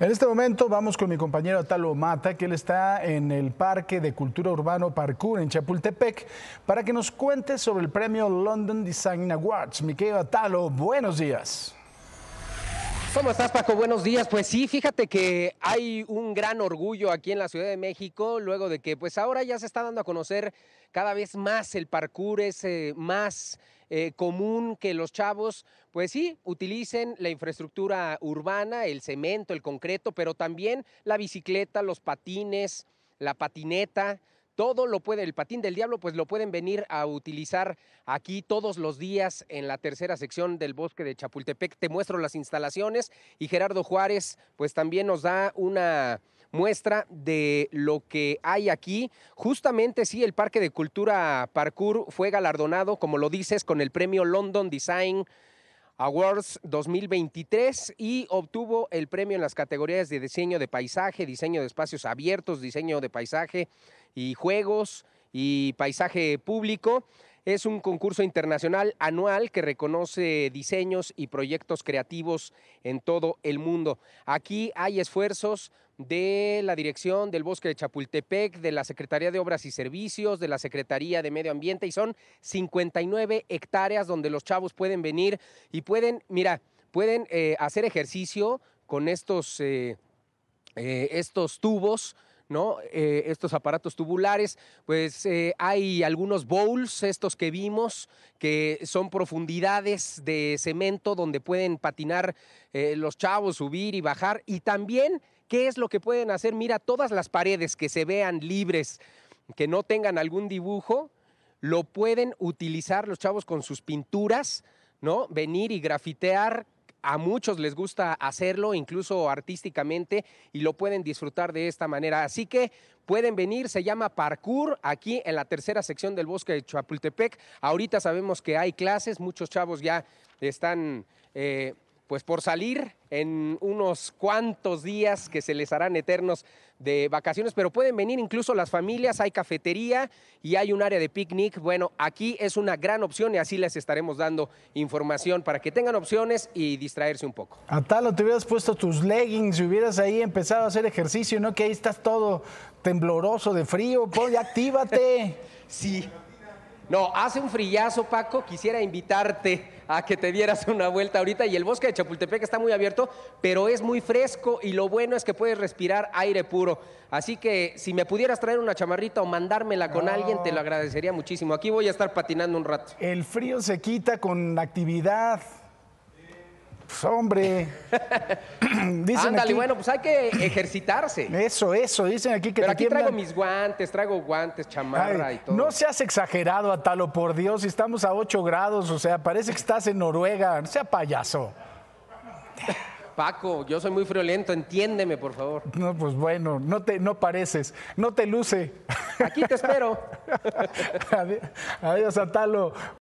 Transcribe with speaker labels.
Speaker 1: En este momento vamos con mi compañero Atalo Mata, que él está en el Parque de Cultura Urbano Parkour en Chapultepec, para que nos cuente sobre el premio London Design Awards.
Speaker 2: Miquel Atalo, buenos días. ¿Cómo estás, Paco? Buenos días. Pues sí, fíjate que hay un gran orgullo aquí en la Ciudad de México, luego de que pues ahora ya se está dando a conocer cada vez más el parkour, es más eh, común que los chavos, pues sí, utilicen la infraestructura urbana, el cemento, el concreto, pero también la bicicleta, los patines, la patineta todo lo puede, el patín del diablo, pues lo pueden venir a utilizar aquí todos los días en la tercera sección del bosque de Chapultepec. Te muestro las instalaciones y Gerardo Juárez, pues también nos da una muestra de lo que hay aquí. Justamente sí, el Parque de Cultura Parkour fue galardonado, como lo dices, con el premio London Design Awards 2023 y obtuvo el premio en las categorías de diseño de paisaje, diseño de espacios abiertos, diseño de paisaje y juegos y paisaje público. Es un concurso internacional anual que reconoce diseños y proyectos creativos en todo el mundo. Aquí hay esfuerzos de la Dirección del Bosque de Chapultepec, de la Secretaría de Obras y Servicios, de la Secretaría de Medio Ambiente y son 59 hectáreas donde los chavos pueden venir y pueden, mira, pueden eh, hacer ejercicio con estos, eh, eh, estos tubos. ¿no? estos aparatos tubulares, pues hay algunos bowls, estos que vimos, que son profundidades de cemento donde pueden patinar los chavos, subir y bajar, y también ¿Qué es lo que pueden hacer? Mira, todas las paredes que se vean libres, que no tengan algún dibujo, lo pueden utilizar los chavos con sus pinturas, ¿no? Venir y grafitear. A muchos les gusta hacerlo, incluso artísticamente, y lo pueden disfrutar de esta manera. Así que pueden venir, se llama parkour, aquí en la tercera sección del bosque de Chapultepec. Ahorita sabemos que hay clases, muchos chavos ya están eh, pues por salir en unos cuantos días que se les harán eternos de vacaciones, pero pueden venir incluso las familias, hay cafetería y hay un área de picnic. Bueno, aquí es una gran opción y así les estaremos dando información para que tengan opciones y distraerse un poco.
Speaker 1: Atalo, te hubieras puesto tus leggings y hubieras ahí empezado a hacer ejercicio, ¿no? Que ahí estás todo tembloroso de frío, pues ya actívate.
Speaker 2: sí, no, hace un frillazo, Paco. Quisiera invitarte a que te dieras una vuelta ahorita. Y el bosque de Chapultepec está muy abierto, pero es muy fresco y lo bueno es que puedes respirar aire puro. Así que si me pudieras traer una chamarrita o mandármela con ah. alguien, te lo agradecería muchísimo. Aquí voy a estar patinando un rato.
Speaker 1: El frío se quita con actividad. Pues, hombre. dicen Ándale, bueno, pues
Speaker 2: hay que ejercitarse. Eso, eso, dicen aquí que Pero aquí traigo mis guantes, traigo guantes, chamarra y todo.
Speaker 1: No seas exagerado, Atalo, por Dios, estamos a 8 grados, o sea, parece que estás
Speaker 2: en Noruega, no sea payaso. Paco, yo soy muy friolento, entiéndeme, por favor.
Speaker 1: No, pues bueno, no te no pareces, no te luce. Aquí te espero. Adiós, Atalo.